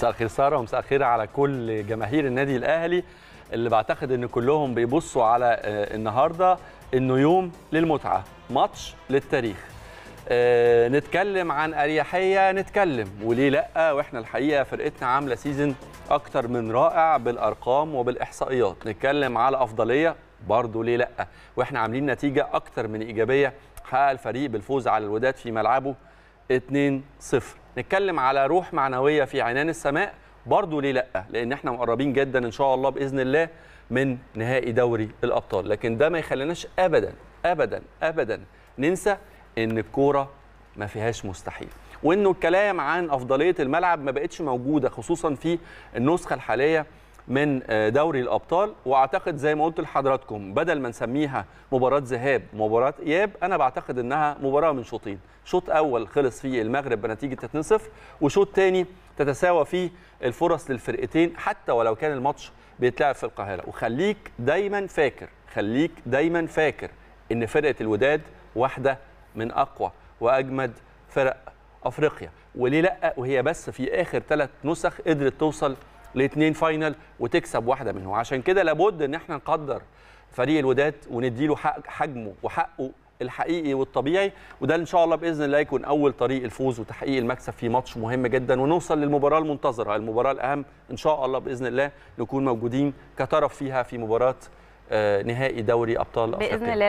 مساء الخير ساره ومساء الخير على كل جماهير النادي الاهلي اللي بعتقد ان كلهم بيبصوا على آه، النهارده انه يوم للمتعه ماتش للتاريخ أه نتكلم عن اريحيه نتكلم وليه لا واحنا الحقيقه فرقتنا عامله سيزن اكتر من رائع بالارقام وبالاحصائيات نتكلم على افضليه برضه ليه لا واحنا عاملين نتيجه اكتر من ايجابيه حقق الفريق بالفوز على الوداد في ملعبه 2-0 نتكلم على روح معنويه في عنان السماء برضه ليه لا لان احنا مقربين جدا ان شاء الله باذن الله من نهائي دوري الابطال لكن ده ما يخليناش ابدا ابدا ابدا ننسى ان الكوره ما فيهاش مستحيل وانه الكلام عن افضليه الملعب ما بقتش موجوده خصوصا في النسخه الحاليه من آه، دوري الابطال واعتقد زي ما قلت لحضراتكم بدل ما نسميها مباراه ذهاب ومباراه اياب انا بعتقد انها مباراه من شوطين شوط اول خلص فيه المغرب بنتيجه 2-0 وشوط ثاني تتساوى فيه الفرص للفرقتين حتى ولو كان الماتش بيتلعب في القاهره وخليك دايما فاكر خليك دايما فاكر ان فرقه الوداد واحده من اقوى واجمد فرق افريقيا وليه لا وهي بس في اخر ثلاث نسخ قدرت توصل الاثنين فاينل وتكسب واحده منهم عشان كده لابد ان احنا نقدر فريق الوداد وندي حق حجمه وحقه الحقيقي والطبيعي وده ان شاء الله باذن الله يكون اول طريق الفوز وتحقيق المكسب في ماتش مهم جدا ونوصل للمباراه المنتظره المباراه الاهم ان شاء الله باذن الله نكون موجودين كطرف فيها في مباراه آه، نهائي دوري ابطال افريقيا باذن الله